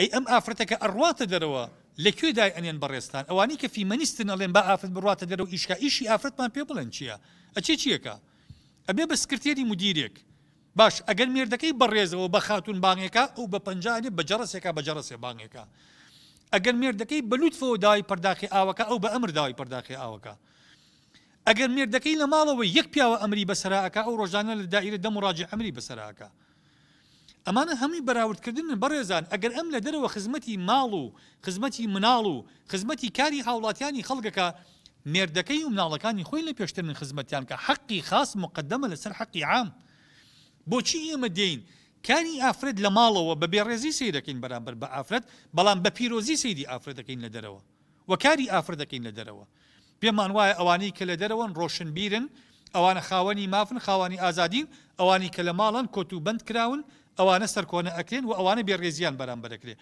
ئەی ئەم ئافرەتەکە ئەڕواتە دەرەوە لەکوێدای ئەنێن بەڕێستان ئەوانی کە فیمەنیستن ئەڵێن با ئافرەت بڕاتە دەرەوە ئیشکا ئیشی ئافرەتمان پێ بڵێن چییە؟ ئەچێ چیەکە؟ ئەبێ بە سکرێری مدیرێک باش ئەگەر مێردەکەی بەڕێزەوە بە خاتون بانگێکە ئەو بە پنجانی بەجارڕسێکا بەجارڕسێ بانگێکە. ئەگەر مێردەکەی بەلووتفەوە داوای پرداخی ئاوەکە ئەو بە ئەمر داوای پرداخی ئاوەکە. ئەگەر مێردەکەی لە ماڵەوە یەک پیاوە ئەمری بەسەراکە ئەو ڕۆژانە لە دائرە دەم و ڕاجی ئەمری بەسەراکە. ئەمانە هەمووی بەراوردکردن بەڕێزان ئەگەر ئەم لە دەرەوە خزمەتی ماڵ و خزمەتی مناڵ و خزمەتی کاری هاوڵاتیانی خەڵگەکە مێردەکەی و مناڵەکانی خۆی لە پێشترن خزمەتیان کە حەقی خاص مقدمە لەسەر حەقی عام بۆچی ئێمە دێین کانی ئافرەت لە ماڵەوە بە بێڕێزی سیر دەکەین بەرامبەر بە ئافرەت بەڵام بە پیرۆزی سیدی ئافرەتەکەین لە دەرەوە و کاری ئافرەتەکەین لە دەرەوە پێمان وایە ئەوانەی کە لە دەرەوەن ڕۆشن بیرن ئەوانە خاوەنی مافن خاوانی ئازادین ئەوانی کە لە ماڵن کۆت و بند کراون ئەوانە سەر کۆنە ئەکرێن و ئەوانە بێڕێزیان بەرام بەرەکرێ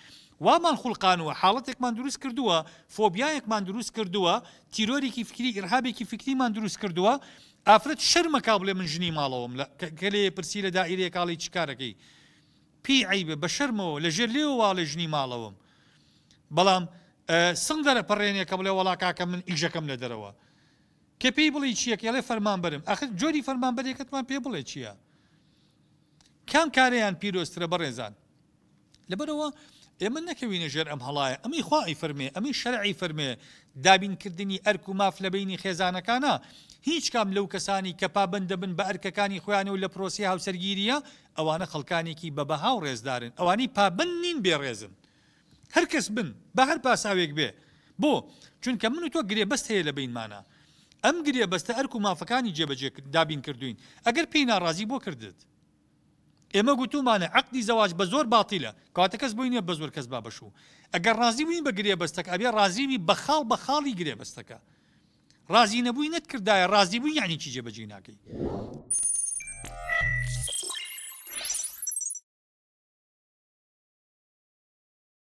وامان خولقانەوە حاڵەتێکمان دروست کردووە فۆبیایەکمان دروست کردووە تیرۆرێکی فکری ئرهابێکی فکریمان دروست کردووە ئافرەت شەرمەکا بڵێ من ژنی ماڵەوەم کەلێ پرسی لە دائیرێ کاڵی چکارەکەی پی عیبە بە شەرمەوە لە ژێر لێوەواڵە ژنی ماڵەوەم بەڵام سنگ دەرە پەڕێنێکە بڵێ وڵا کاکە من ئیژەکەم لە دەرەوە کە پێی بڵی چیەکە لێ فەرمان بەرم ئەخ جۆری فەرمان بەرێکتمان پێ بڵێ چییە؟ کام کارەیان پیرۆسترە بەڕێزان لەبەرەوە ئێمە نەکەوینە ژێر ئەم هەڵایە ئەمی خوائی فەرمێ ئەمی شەرعی فەرمێ دابینکردنی ئەرک و ماف لەبینی خێزانەکانە هیچ کام لەو کەسانی کە پابندە بن بە ئەرکەکانی خۆیان و لە پرۆسی هاوسەرگیریە ئەوانە خەڵکانێکی بە بەهاو ڕێزدارن ئەوانی پابند نین بێڕێزن هەرکەس بن بە هەر پاساوێک بێ بۆ چونکە من و تۆ گرێ بەست هەیە لە بینمانە ئەم گرێ بەستە ئەرک و مافەکانی جێبەجێ دابین کردوین ئەگەر پێی ناڕازی بۆ کردت ئێمە گوتومانە عقدی زەواج بە زۆر باتیلە کاتە کەس بووینە بە زۆر کەس بابش و ئەگەر رازی بووین بە گرێ بەستەکە ئەبێ رازیوی بە خاڵ بە خاڵی گرێ بەستەکە رازی نەبووی نەت کردایە رازی بووی یانی چی جێبەجێ ناکەی.